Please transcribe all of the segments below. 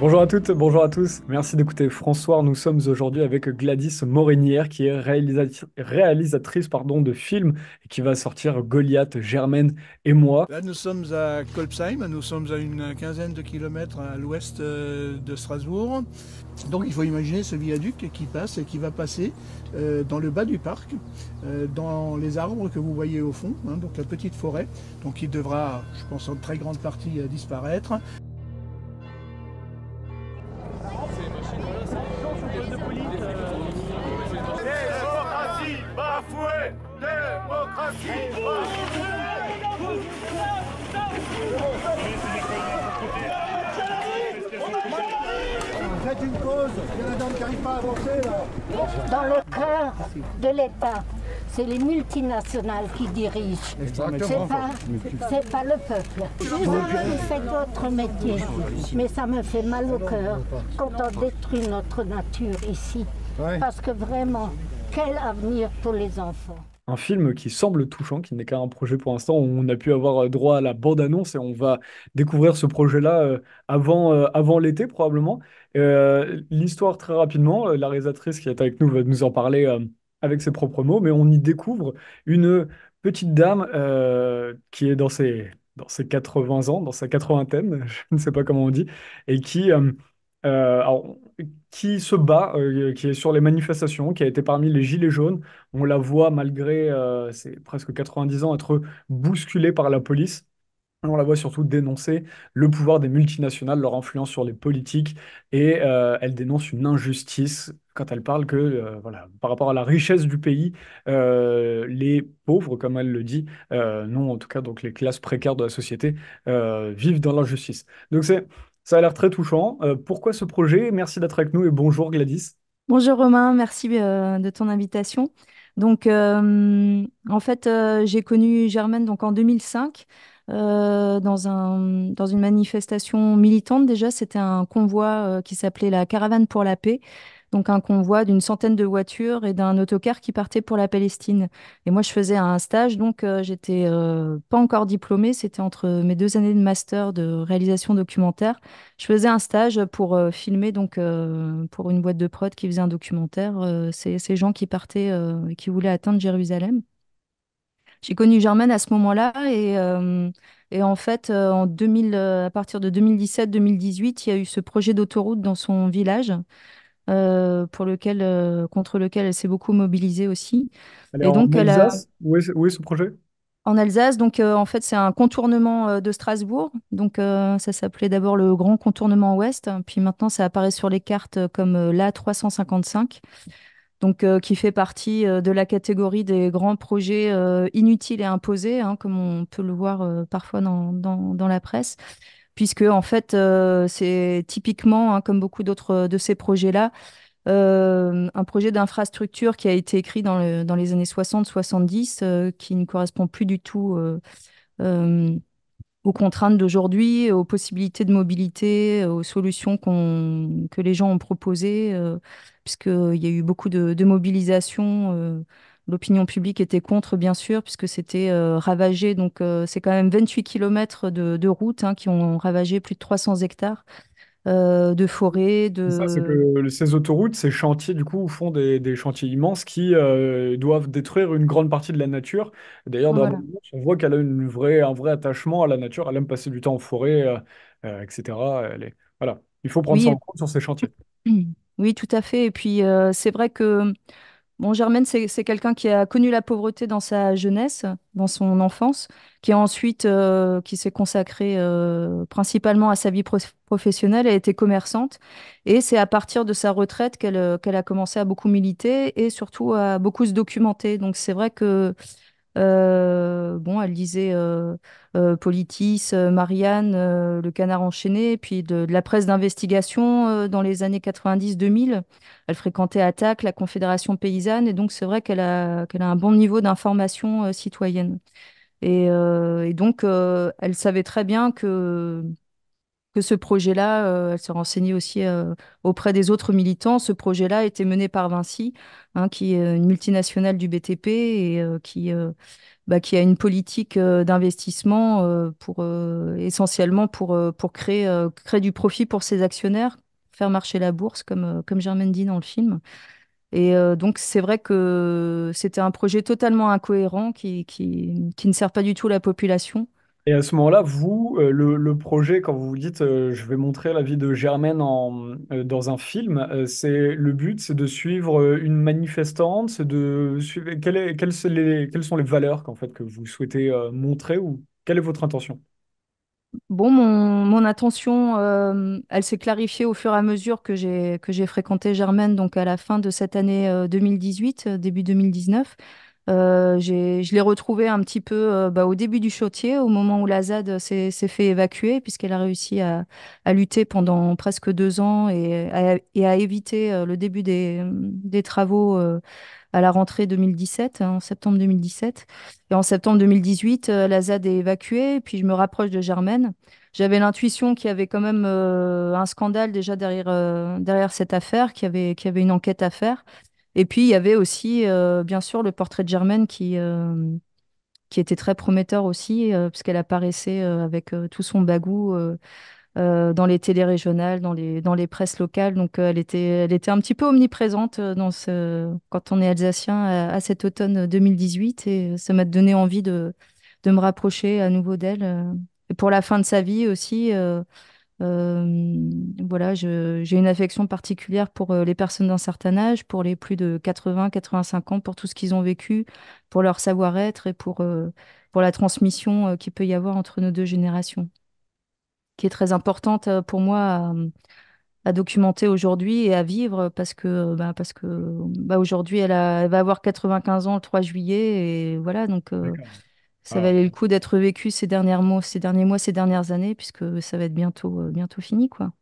Bonjour à toutes, bonjour à tous. Merci d'écouter François. Nous sommes aujourd'hui avec Gladys Morinière, qui est réalisatrice, réalisatrice pardon, de films et qui va sortir Goliath, Germaine et moi. Là, nous sommes à Kolpsheim. Nous sommes à une quinzaine de kilomètres à l'ouest euh, de Strasbourg. Donc, il faut imaginer ce viaduc qui passe et qui va passer euh, dans le bas du parc, euh, dans les arbres que vous voyez au fond, hein, donc la petite forêt. Donc, il devra, je pense, en très grande partie disparaître. C'est Démocratie bafouée Démocratie Faites une cause, il la qui pas Dans le cœur de l'État c'est les multinationales qui dirigent. C'est pas, pas le peuple. Vous avez euh, fait votre métier, mais ça me fait mal au cœur quand on détruit notre nature ici. Parce que vraiment, quel avenir pour les enfants un film qui semble touchant, qui n'est qu'un projet pour l'instant. On a pu avoir euh, droit à la bande-annonce et on va découvrir ce projet-là euh, avant, avant l'été probablement. L'histoire très rapidement, la réalisatrice qui est avec nous va nous en parler avec ses propres mots, mais on y découvre une petite dame euh, qui est dans ses, dans ses 80 ans, dans sa 80aine, je ne sais pas comment on dit, et qui, euh, euh, qui se bat, qui est sur les manifestations, qui a été parmi les gilets jaunes. On la voit, malgré ses presque 90 ans, être bousculée par la police. On la voit surtout dénoncer le pouvoir des multinationales, leur influence sur les politiques, et elle dénonce une injustice quand elle parle que, euh, voilà, par rapport à la richesse du pays, euh, les pauvres, comme elle le dit, euh, non, en tout cas, donc les classes précaires de la société, vivent dans l'injustice. Donc c'est, ça a l'air très touchant. pourquoi ce projet? Merci d'être avec nous et bonjour Gladys. Bonjour Romain, merci de ton invitation. Donc, en fait, j'ai connu Germaine donc en 2005 dans un dans une manifestation militante. Déjà, c'était un convoi qui s'appelait la Caravane pour la paix donc un convoi d'une centaine de voitures et d'un autocar qui partait pour la Palestine. Et moi, je faisais un stage, donc euh, j'étais euh, pas encore diplômée, c'était entre mes deux années de master de réalisation documentaire. Je faisais un stage pour euh, filmer donc pour une boîte de prod qui faisait un documentaire. ces, gens qui partaient, et qui voulaient atteindre Jérusalem. J'ai connu Germaine à ce moment-là et en fait, en 2000, à partir de 2017-2018, il y a eu ce projet d'autoroute dans son village euh, pour lequel, euh, contre lequel elle s'est beaucoup mobilisée aussi. et en Alsace où, est, ce projet En Alsace, donc euh, en fait c'est un contournement de Strasbourg. Donc ça s'appelait d'abord le Grand Contournement Ouest, puis maintenant ça apparaît sur les cartes comme l'A355. Donc, qui fait partie de la catégorie des grands projets inutiles et imposés, hein, comme on peut le voir parfois dans, dans la presse puisque en fait, euh, c'est typiquement, hein, comme beaucoup d'autres euh, de ces projets-là, euh, un projet d'infrastructure qui a été écrit dans, les années 60-70, qui ne correspond plus du tout aux contraintes d'aujourd'hui, aux possibilités de mobilité, aux solutions que les gens ont proposées, puisqu'il y a eu beaucoup de, de mobilisations L'opinion publique était contre, bien sûr, puisque c'était euh, ravagé. Donc, euh, c'est quand même 28 kilomètres de, de routes hein, qui ont ravagé plus de 300 hectares euh, de forêts. De... ces autoroutes, ces chantiers, du coup, font des, des chantiers immenses qui doivent détruire une grande partie de la nature. D'ailleurs, on voit qu'elle a une vraie, un vrai attachement à la nature. Elle aime passer du temps en forêt, etc. Elle est... Voilà, il faut prendre ça en compte sur ces chantiers. Oui, tout à fait. Et puis, c'est vrai que Bon, Germaine, c'est quelqu'un qui a connu la pauvreté dans sa jeunesse, dans son enfance, qui a ensuite, euh, qui s'est consacré euh, principalement à sa vie professionnelle, a été commerçante, et c'est à partir de sa retraite qu'elle euh, qu'elle a commencé à beaucoup militer et surtout à beaucoup se documenter. Donc c'est vrai que euh, bon, elle lisait euh, euh, Politis, Marianne, Le Canard enchaîné, puis de, la presse d'investigation dans les années 90-2000. Elle fréquentait Attaque, la Confédération paysanne, et donc c'est vrai qu'elle a, un bon niveau d'information citoyenne. Et, donc, elle savait très bien que ce projet-là, euh, elle s'est renseignée aussi euh, auprès des autres militants, ce projet-là était mené par Vinci, hein, qui est une multinationale du BTP et euh, qui, bah, qui a une politique d'investissement pour, essentiellement pour, pour créer, du profit pour ses actionnaires, faire marcher la bourse, comme, comme Germaine dit dans le film. Et donc, c'est vrai que c'était un projet totalement incohérent qui, qui, qui, ne sert pas du tout la population et à ce moment-là, vous, euh, le, projet, quand vous vous dites euh, je vais montrer la vie de Germaine euh, dans un film, c'est le but, c'est de suivre une manifestante, c'est de suivre quelles, sont les, valeurs qu'en fait que vous souhaitez montrer ou quelle est votre intention? Bon, mon, mon attention, elle s'est clarifiée au fur et à mesure que j'ai que j'ai fréquenté Germaine, donc à la fin de cette année 2018, début 2019. Euh, je l'ai retrouvée un petit peu euh, bah, au début du chantier, au moment où la ZAD s'est fait évacuer, puisqu'elle a réussi à, lutter pendant presque deux ans et à, éviter euh, le début des, travaux à la rentrée 2017, hein, en septembre 2017. Et en septembre 2018, la ZAD est évacuée, puis je me rapproche de Germaine. J'avais l'intuition qu'il y avait quand même un scandale déjà derrière, derrière cette affaire, qu'il y avait une enquête à faire. Et puis, il y avait aussi, euh, bien sûr, le portrait de Germaine qui, euh, qui était très prometteur aussi, euh, puisqu'elle apparaissait avec tout son bagou dans les télés régionales, dans les, dans les presses locales. Donc, elle, était, elle était un petit peu omniprésente dans ce, quand on est alsacien à, cet automne 2018. Et ça m'a donné envie de, de me rapprocher à nouveau d'elle. Et pour la fin de sa vie aussi euh, voilà, j'ai une affection particulière pour euh, les personnes d'un certain âge, pour les plus de 80, 85 ans, pour tout ce qu'ils ont vécu, pour leur savoir-être et pour, euh, pour la transmission qu'il peut y avoir entre nos deux générations, qui est très importante pour moi à, documenter aujourd'hui et à vivre parce que, bah, parce que bah, aujourd'hui, elle, va avoir 95 ans le 3 juillet et voilà, donc. Ça ah. valait le coup d'être vécu ces derniers mois, ces derniers mois, ces dernières années, puisque ça va être bientôt, euh, bientôt fini, quoi.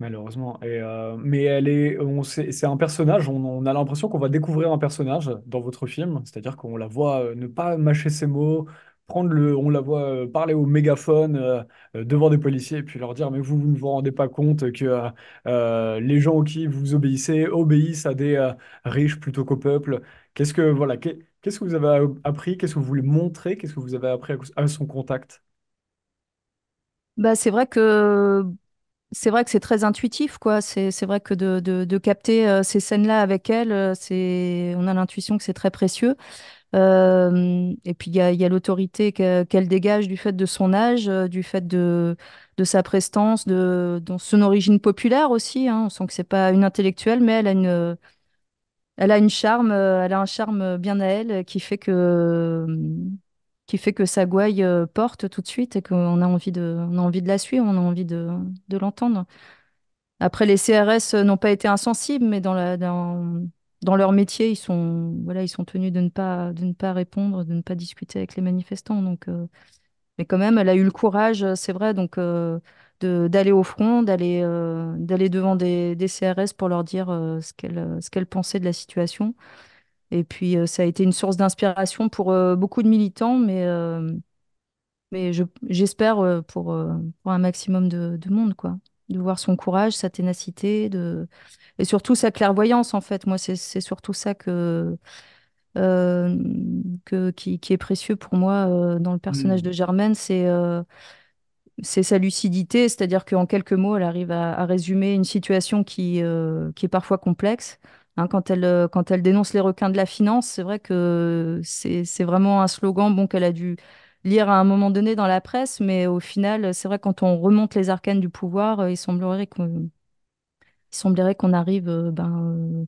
Malheureusement. Euh, mais elle est, on, c'est, un personnage. On, a l'impression qu'on va découvrir un personnage dans votre film, c'est-à-dire qu'on la voit euh, ne pas mâcher ses mots, prendre le, on la voit parler au mégaphone devant des policiers et puis leur dire mais vous, ne vous rendez pas compte que les gens auxquels vous obéissez obéissent à des riches plutôt qu'au peuple. Qu'est-ce que voilà, qu'est, Qu'est-ce que vous avez appris? Qu'est-ce que vous voulez montrer? Qu'est-ce que vous avez appris à son contact? Bah, c'est vrai que c'est vrai que c'est très intuitif, quoi. C'est vrai que de, de, capter euh, ces scènes-là avec elle, euh, c'est on a l'intuition que c'est très précieux. Euh, et puis il y a, l'autorité qu'elle dégage du fait de son âge, du fait de, de sa prestance, de, son origine populaire aussi. Hein. On sent que c'est pas une intellectuelle, mais elle a une, elle a une charme, euh, elle a un charme euh, bien à elle euh, qui fait que qui fait que sa gouaille porte tout de suite et qu'on a envie de, on a envie de la suivre, on a envie de, de l'entendre. Après, les CRS n'ont pas été insensibles, mais dans, la, dans, dans, leur métier, ils sont, voilà, ils sont tenus de ne, pas, de ne pas répondre, de ne pas discuter avec les manifestants. Donc, mais quand même, elle a eu le courage, c'est vrai. Donc, d'aller au front, d'aller euh, d'aller devant des, CRS pour leur dire euh, ce qu'elles euh, ce pensaient de la situation. Et puis ça a été une source d'inspiration pour beaucoup de militants, mais mais j'espère pour pour un maximum de, monde quoi de voir son courage, sa ténacité, de... et surtout sa clairvoyance, en fait. Moi, c'est surtout ça que, que qui, qui, est précieux pour moi dans le personnage hmm. de Germaine, c'est c'est sa lucidité, c'est-à-dire qu'en quelques mots, elle arrive à, résumer une situation qui, euh, qui est parfois complexe. Hein, quand, elle, euh, quand elle dénonce les requins de la finance, c'est vrai que c'est vraiment un slogan bon, qu'elle a dû lire à un moment donné dans la presse, mais au final, c'est vrai, quand on remonte les arcanes du pouvoir, euh, il semblerait qu'on semblerait qu'on arrive ben,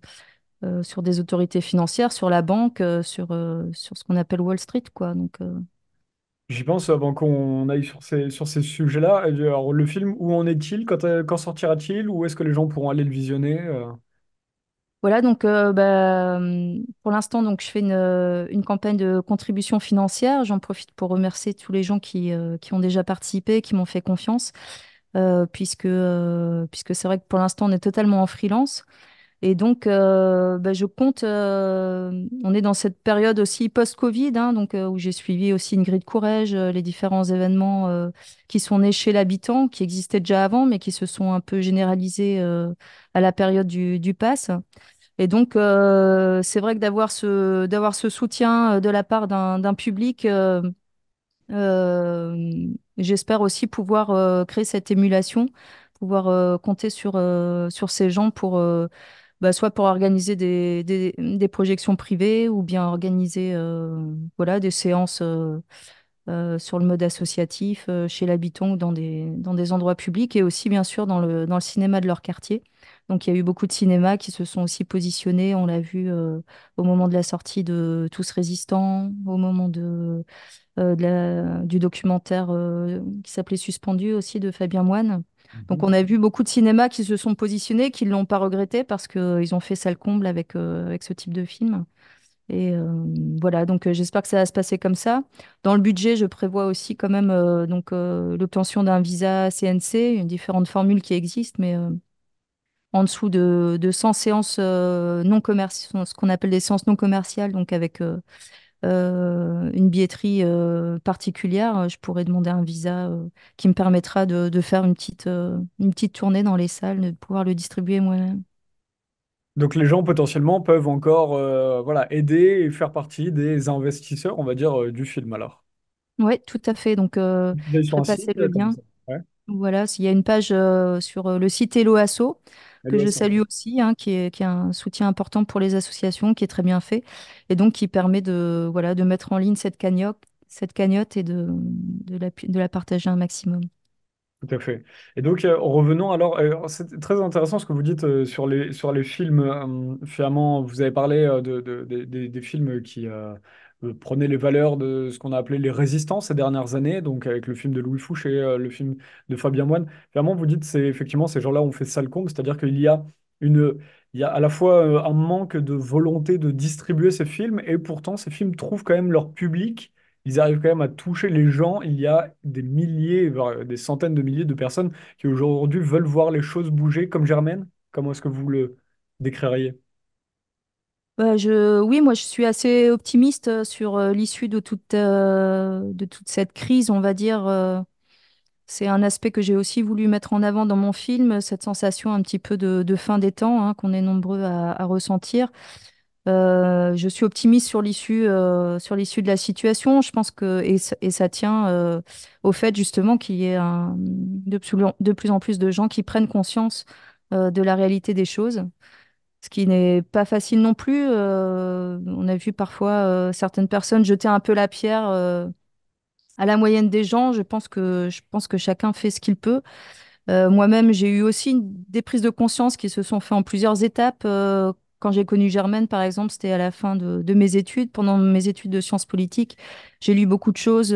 sur des autorités financières, sur la banque, sur, sur ce qu'on appelle Wall Street. quoi. Donc, J'y pense avant euh, qu'on aille sur ces, sur ces sujets-là. Euh, alors, le film, où en est-il? Euh, quand, sortira-t-il? Où est-ce que les gens pourront aller le visionner? Voilà, donc bah, pour l'instant, donc je fais une, une campagne de contribution financière. J'en profite pour remercier tous les gens qui, qui ont déjà participé, qui m'ont fait confiance, puisque, puisque c'est vrai que pour l'instant, on est totalement en freelance. Et donc, euh, bah, je compte, euh, on est dans cette période aussi post-Covid, hein, donc, euh, où j'ai suivi aussi une grille de courage les différents événements qui sont nés chez l'habitant, qui existaient déjà avant, mais qui se sont un peu généralisés à la période du, pass. Et donc, c'est vrai que d'avoir ce, d'avoir ce soutien de la part d'un public, j'espère aussi pouvoir créer cette émulation pouvoir compter sur, sur ces gens pour, bah, soit pour organiser des, projections privées ou bien organiser euh, voilà, des séances euh, euh, sur le mode associatif chez l'habitant ou dans des, dans des endroits publics et aussi bien sûr dans le, dans le cinéma de leur quartier. Donc il y a eu beaucoup de cinémas qui se sont aussi positionnés, on l'a vu au moment de la sortie de Tous résistants, au moment de, du documentaire qui s'appelait Suspendu aussi de Fabien Moine. Donc mhm. on a vu beaucoup de cinémas qui se sont positionnés, qui ne l'ont pas regretté parce qu'ils euh, ont fait sale comble avec, euh, avec ce type de film. Et euh, voilà, donc j'espère que ça va se passer comme ça. Dans le budget, je prévois aussi quand même donc l'obtention d'un visa CNC, une différente formule qui existe, mais en dessous de, de 100 séances non commerciales, ce qu'on appelle des séances non commerciales, donc avec euh, une billetterie euh, particulière, euh, je pourrais demander un visa qui me permettra de, faire une petite, une petite tournée dans les salles, de pouvoir le distribuer moi-même. Donc les gens potentiellement peuvent encore voilà, aider et faire partie des investisseurs, on va dire, du film alors. Oui, tout à fait. Donc le Voilà, il y a une page sur le site Eloasso que je salue aussi, hein, qui, est, un soutien important pour les associations, qui est très bien fait, et donc qui permet de, voilà, de mettre en ligne cette cagnotte, cette cagnotte et de, de, la, partager un maximum. Tout à fait. Et donc, euh, revenons alors, euh, c'est très intéressant ce que vous dites euh, sur les, sur les films. finalement, vous avez parlé de, des films qui euh, Prenez les valeurs de ce qu'on a appelé les résistances ces dernières années, donc avec le film de Louis Fouché, et euh, le film de Fabien Moine. Vraiment, vous dites, c'est effectivement ces gens-là ont fait ça le comble, c'est-à-dire qu'il y a une, il y a à la fois euh, un manque de volonté de distribuer ces films, et pourtant ces films trouvent quand même leur public. Ils arrivent quand même à toucher les gens. Il y a des milliers, des centaines de milliers de personnes qui aujourd'hui veulent voir les choses bouger comme Germaine. Comment est-ce que vous le décririez bah, oui, moi je suis assez optimiste euh, sur euh, l'issue euh, de toute, cette crise, on va dire. c'est un aspect que j'ai aussi voulu mettre en avant dans mon film, cette sensation un petit peu de, fin des temps hein, qu'on est nombreux à, ressentir. je suis optimiste sur l'issue sur l'issue de la situation. Je pense que et, ça- tient au fait justement qu'il y ait de plus, en plus de gens qui prennent conscience de la réalité des choses ce qui n'est pas facile non plus. Euh, on a vu parfois euh, certaines personnes jeter un peu la pierre euh, à la moyenne des gens. Je pense que, je pense que chacun fait ce qu'il peut. Moi-même, j'ai eu aussi une, des prises de conscience qui se sont faites en plusieurs étapes. quand j'ai connu Germaine, par exemple, c'était à la fin de, mes études, pendant mes études de sciences politiques. J'ai lu beaucoup de choses,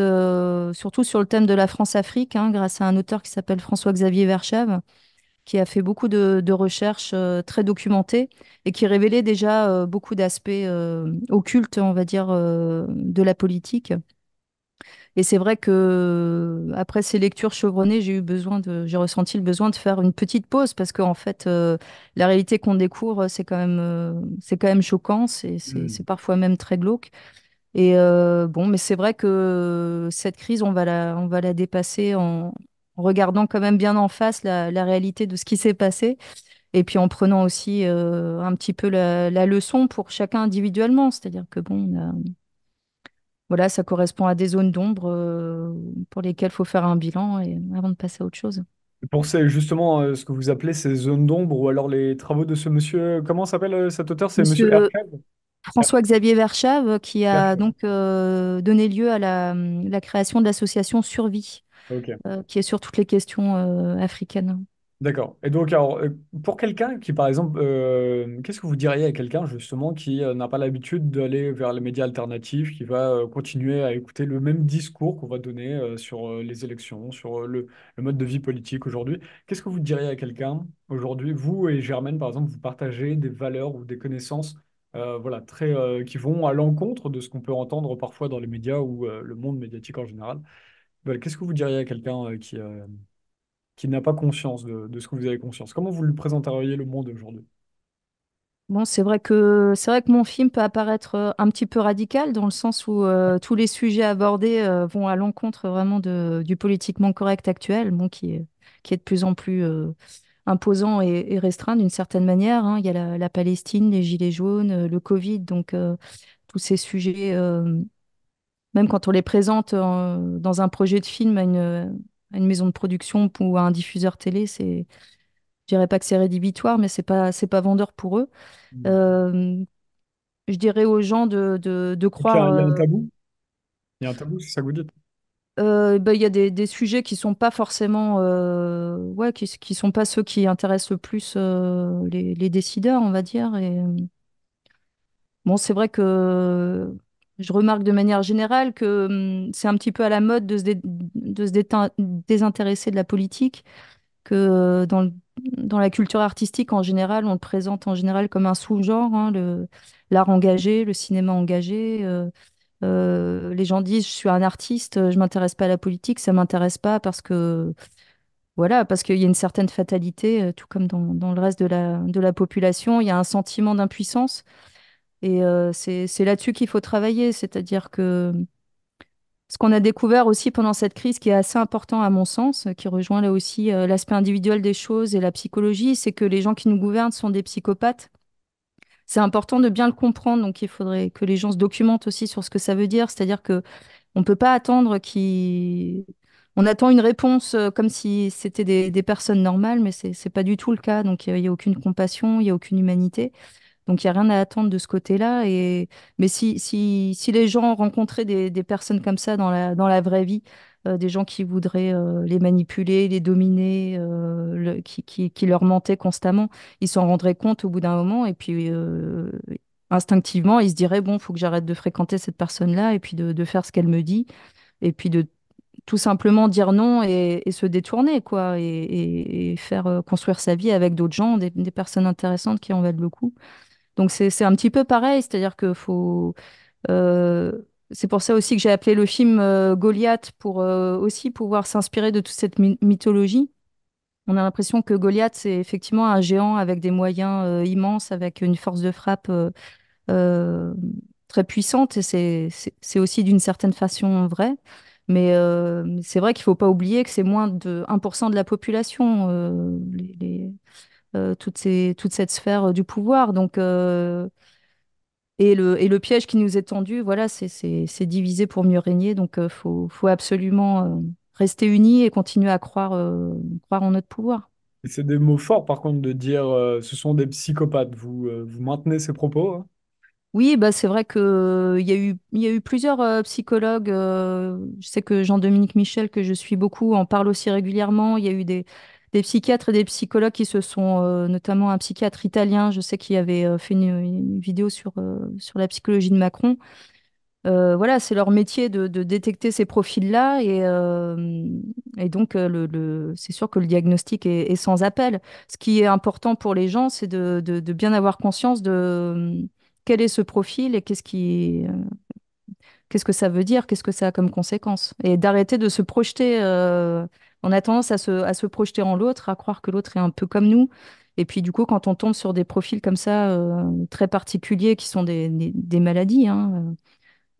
surtout sur le thème de la France-Afrique, hein, grâce à un auteur qui s'appelle François-Xavier Verchave qui a fait beaucoup de, recherches euh, très documentées et qui révélait déjà euh, beaucoup d'aspects euh, occultes, on va dire, de la politique. Et c'est vrai que après ces lectures chevronnées, j'ai eu besoin de, j'ai ressenti le besoin de faire une petite pause parce qu'en en fait, la réalité qu'on découvre, c'est quand même, c'est quand même choquant, mm. c'est, parfois même très glauque. Et bon, mais c'est vrai que cette crise, on va la, on va la dépasser en, en regardant quand même bien en face la, réalité de ce qui s'est passé et puis en prenant aussi euh, un petit peu la, leçon pour chacun individuellement. C'est-à-dire que bon, voilà, ça correspond à des zones d'ombre euh, pour lesquelles il faut faire un bilan et, avant de passer à autre chose. Pensez justement euh, ce que vous appelez ces zones d'ombre ou alors les travaux de ce monsieur. Comment s'appelle cet auteur C'est monsieur, François-Xavier Verchave qui a donc donné lieu à la, la création de l'association Survie euh, qui est sur toutes les questions euh, africaines. D'accord. Et donc, alors, euh, pour quelqu'un qui, par exemple, qu'est-ce que vous diriez à quelqu'un justement qui n'a pas l'habitude d'aller vers les médias alternatifs, qui va continuer à écouter le même discours qu'on va donner sur les élections, sur le, mode de vie politique aujourd'hui Qu'est-ce que vous diriez à quelqu'un aujourd'hui Vous et Germaine, par exemple, vous partagez des valeurs ou des connaissances voilà, très, qui vont à l'encontre de ce qu'on peut entendre parfois dans les médias ou le monde médiatique en général. Qu'est-ce que vous diriez à quelqu'un euh, qui, euh, qui n'a pas conscience de, ce que vous avez conscience Comment vous lui présenteriez le monde aujourd'hui Bon, c'est vrai que c'est vrai que mon film peut apparaître euh, un petit peu radical dans le sens où tous les sujets abordés vont à l'encontre vraiment du politiquement correct actuel, bon, qui est, qui est de plus en plus imposant et, restreint d'une certaine manière. Hein. Il y a la, la Palestine, les gilets jaunes, le Covid, donc tous ces sujets même quand on les présente euh, dans un projet de film à une, maison de production ou à un diffuseur télé, c'est, je dirais pas que c'est rédhibitoire, mais c'est pas c'est pas vendeur pour eux. Mmh. Euh, je dirais aux gens de, croire. Il y a un euh, tabou. Il y a un tabou, c'est ça que vous dites. Bah, il y a des, sujets qui ne sont pas forcément, ouais, qui, sont pas ceux qui intéressent le plus les, décideurs, on va dire. Et bon, c'est vrai que je remarque de manière générale que hum, c'est un petit peu à la mode de se, de désintéresser de la politique, que dans, la culture artistique en général, on le présente en général comme un sous-genre, hein, l'art engagé, le cinéma engagé. Euh, euh, les gens disent je suis un artiste, je m'intéresse pas à la politique, ça m'intéresse pas parce que voilà, parce qu'il y a une certaine fatalité, euh, tout comme dans, le reste de la population, il y a un sentiment d'impuissance. Et euh, c'est là-dessus qu'il faut travailler, c'est-à-dire que ce qu'on a découvert aussi pendant cette crise, qui est assez important à mon sens, qui rejoint là aussi euh, l'aspect individuel des choses et la psychologie, c'est que les gens qui nous gouvernent sont des psychopathes. C'est important de bien le comprendre, donc il faudrait que les gens se documentent aussi sur ce que ça veut dire, c'est-à-dire que on peut pas attendre qu'on on attend une réponse euh, comme si c'était des, personnes normales, mais c'est n'est pas du tout le cas. Donc, il n'y a, a, aucune compassion, il n'y a aucune humanité. Donc il n'y a rien à attendre de ce côté-là. Et... Mais si, si, si les gens rencontraient des, personnes comme ça dans la, dans la vraie vie, euh, des gens qui voudraient euh, les manipuler, les dominer, euh, qui, qui, leur mentaient constamment, ils s'en rendraient compte au bout d'un moment et puis instinctivement, ils se diraient, bon, il faut que j'arrête de fréquenter cette personne-là et puis de, faire ce qu'elle me dit et puis de tout simplement dire non et, se détourner, quoi, et, et, faire construire sa vie avec d'autres gens, des, des personnes intéressantes qui en valent le coup. Donc c'est un petit peu pareil, c'est-à-dire que faut. Euh, c'est pour ça aussi que j'ai appelé le film euh, Goliath pour euh, aussi pouvoir s'inspirer de toute cette mythologie. On a l'impression que Goliath, c'est effectivement un géant avec des moyens immenses, avec une force de frappe très puissante, et c'est aussi d'une certaine façon vrai. Mais c'est vrai qu'il ne faut pas oublier que c'est moins de 1% de la population, les, les euh, toute, ces, cette sphère euh, du pouvoir. Donc, euh, et le, et le, piège qui nous est tendu, voilà, c'est diviser pour mieux régner. Donc, il faut, absolument rester unis et continuer à croire, croire en notre pouvoir. C'est des mots forts, par contre, de dire ce sont des psychopathes. Vous, vous maintenez ces propos hein Oui, bah, c'est vrai qu'il y, a eu, y a eu plusieurs psychologues. je sais que Jean-Dominique Michel, que je suis beaucoup, en parle aussi régulièrement. Il y a eu des, des psychiatres et des psychologues qui se sont, euh, notamment un psychiatre italien, je sais qu'il avait euh, fait une, vidéo sur, euh, sur la psychologie de Macron. voilà, c'est leur métier de, détecter ces profils-là et, et donc le, c'est sûr que le diagnostic est, sans appel. Ce qui est important pour les gens, c'est de, bien avoir conscience de quel est ce profil et qu'est-ce qui, qu'est-ce que ça veut dire, qu'est-ce que ça a comme conséquence. Et d'arrêter de se projeter euh, on a tendance à se, projeter en l'autre, à croire que l'autre est un peu comme nous. Et puis, du coup, quand on tombe sur des profils comme ça, euh, très particuliers, qui sont des, maladies, hein, euh,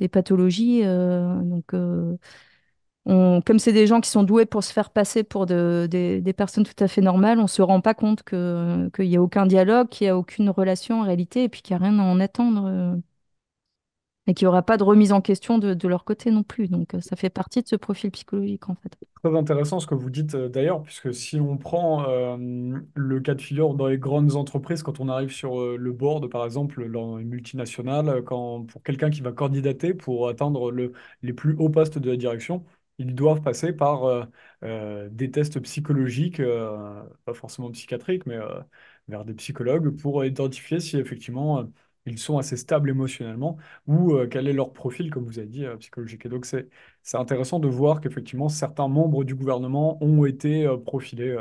des pathologies, euh, donc, comme c'est des gens qui sont doués pour se faire passer pour des, personnes tout à fait normales, on ne se rend pas compte qu'il n'y a aucun dialogue, qu'il n'y a aucune relation en réalité, et puis qu'il n'y a rien à en attendre et qu'il n'y aura pas de remise en question de, leur côté non plus. Donc euh, ça fait partie de ce profil psychologique en fait. Très intéressant ce que vous dites euh, d'ailleurs, puisque si on prend euh, le cas de figure dans les grandes entreprises, quand on arrive sur le board par exemple, dans les multinationales, quand, pour quelqu'un qui va candidater pour atteindre le, les plus hauts postes de la direction, ils doivent passer par des tests psychologiques, pas forcément psychiatriques, mais vers des psychologues pour identifier si effectivement ils sont assez stables émotionnellement ou euh, quel est leur profil, comme vous avez dit, euh, psychologique. Et donc, c'est, c'est intéressant de voir qu'effectivement, certains membres du gouvernement ont été euh, profilés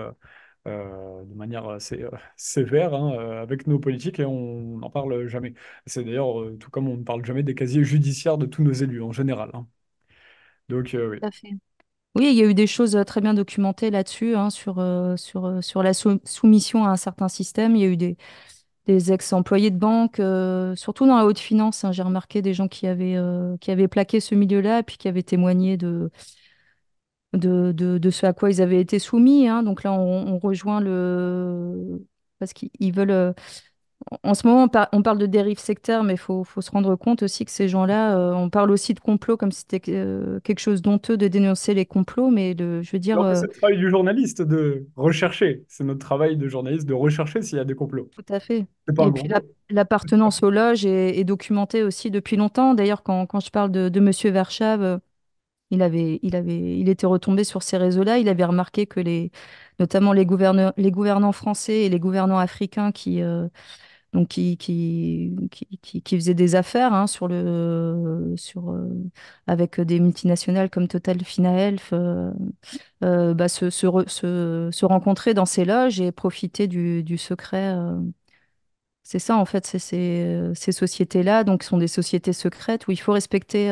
de manière assez sévère hein, avec nos politiques et on n'en parle jamais. C'est d'ailleurs tout comme on ne parle jamais des casiers judiciaires de tous nos élus en général. Hein. Donc, oui. Oui, il y a eu des choses très bien documentées là-dessus, hein, sur, sur, sur la soumission à un certain système. Il y a eu des, des ex-employés de banque, euh, surtout dans la haute finance. Hein, j'ai remarqué des gens qui avaient, euh, qui avaient plaqué ce milieu-là et puis qui avaient témoigné de, de, ce à quoi ils avaient été soumis. Hein. Donc là, on rejoint le. Parce qu'ils veulent euh, en ce moment, on, parle de dérive sectaire, mais il faut, se rendre compte aussi que ces gens-là, euh, on parle aussi de complot comme si c'était euh, quelque chose d'honteux de dénoncer les complots, mais je veux dire... Euh, c'est le travail du journaliste de rechercher. C'est notre travail de journaliste de rechercher s'il y a des complots. Tout à fait. l'appartenance aux loges est, documentée aussi depuis longtemps. D'ailleurs, quand, je parle de, M. Monsieur il avait, il avait, il était retombé sur ces réseaux-là. Il avait remarqué que les, notamment les les gouvernants français et les gouvernants africains qui donc qui, qui, qui, faisait des affaires hein, sur le, sur, euh, avec des multinationales comme Total, Finaelf, euh, euh, bah, se, se, rencontrer dans ces loges et profiter du, secret. C'est ça, en fait, c'est ces, sociétés-là, donc sont des sociétés secrètes où il faut respecter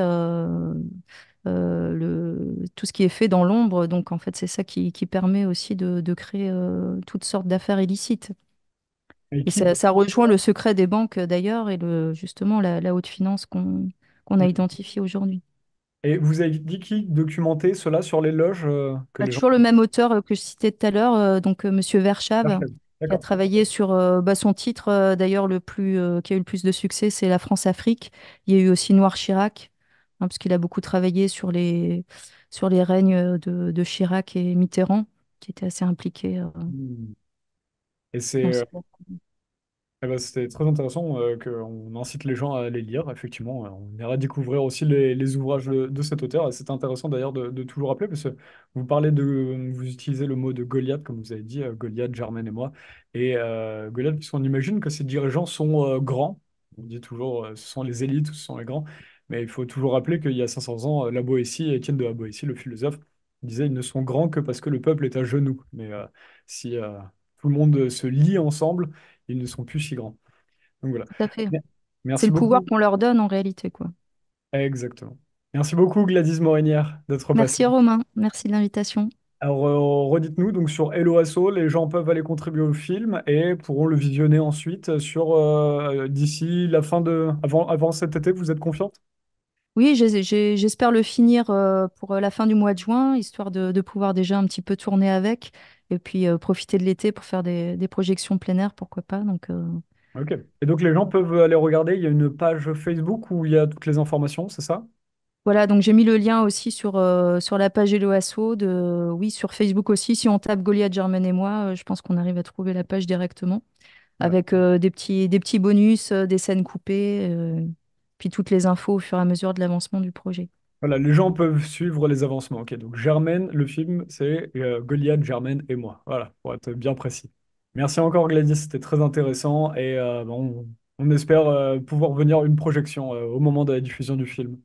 le, tout ce qui est fait dans l'ombre. Donc, en fait, c'est ça qui, permet aussi de, créer toutes sortes d'affaires illicites ça, rejoint le secret des banques euh, d'ailleurs et justement la, haute finance qu'on a mm. identifiée aujourd'hui. Et vous avez dit qui documentait cela sur les loges euh, bah, toujours le même auteur euh, que je citais tout à l'heure, donc Monsieur Verschave, qui a travaillé sur bah, son titre d'ailleurs le plus qui a eu le plus de succès, c'est La France-Afrique. Il y a eu aussi Noir Chirac, hein, parce qu'il a beaucoup travaillé sur les règnes de, Chirac et Mitterrand, qui étaient assez impliqués. Mm. Et c'est. Euh, eh ben, c'était très intéressant que euh, qu'on incite les gens à les lire. Effectivement, euh, on ira découvrir aussi les, ouvrages de, cet auteur. c'est intéressant d'ailleurs de, toujours rappeler, parce que vous parlez de, vous utilisez le mot de Goliath, comme vous avez dit, Goliath, Germaine et moi. Et Goliath, puisqu'on imagine que ces dirigeants sont grands. On dit toujours, ce sont les élites, ce sont les grands. Mais il faut toujours rappeler qu'il y a 500 ans, la Étienne de la Boétie, le philosophe, disait, ils ne sont grands que parce que le peuple est à genoux. Mais si tout le monde euh, se lie ensemble, ils ne sont plus si grands. Donc C'est le pouvoir qu'on leur donne en réalité, quoi. Exactement. Merci beaucoup Gladys Morinière d'être Merci Romain, merci de l'invitation. Alors euh, redites-nous donc sur Hello Asso, les gens peuvent aller contribuer au film et pourront le visionner ensuite sur euh, d'ici la fin de avant, avant cet été, vous êtes confiante? Oui, j'espère le finir pour la fin du mois de juin, histoire de pouvoir déjà un petit peu tourner avec. Et puis euh, profiter de l'été pour faire des, projections plein air, pourquoi pas. Donc, euh. Ok. Et donc les gens peuvent aller regarder, il y a une page Facebook où il y a toutes les informations, c'est ça? Voilà, donc j'ai mis le lien aussi sur, euh, sur la page Eloasso, de, oui, sur Facebook aussi. Si on tape Goliath, German et moi, je pense qu'on arrive à trouver la page directement, avec des petits, des petits bonus, des scènes coupées, puis toutes les infos au fur et à mesure de l'avancement du projet. Voilà, les gens peuvent suivre les avancements. Ok, donc Germaine, le film, c'est euh, Goliath, Germaine et moi. Voilà, pour être bien précis. Merci encore Gladys, c'était très intéressant et euh, bon, on espère euh, pouvoir venir une projection au moment de la diffusion du film.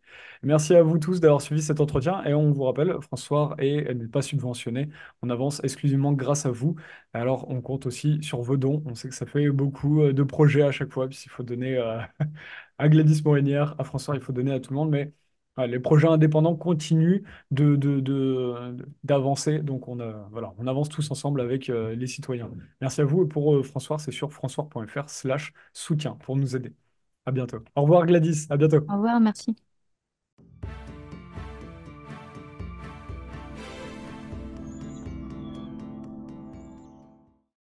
Merci à vous tous d'avoir suivi cet entretien et on vous rappelle, François et n'est pas subventionné. On avance exclusivement grâce à vous. Alors on compte aussi sur vos dons. On sait que ça fait beaucoup de projets à chaque fois, puisqu'il faut donner à Gladys Morinière, à François, il faut donner à tout le monde, mais les projets indépendants continuent de, d'avancer. Donc, on, voilà, on avance tous ensemble avec euh, les citoyens. Merci à vous. Et pour euh, François, c'est sur françois.fr slash soutien pour nous aider. À bientôt. Au revoir, Gladys. À bientôt. Au revoir, merci.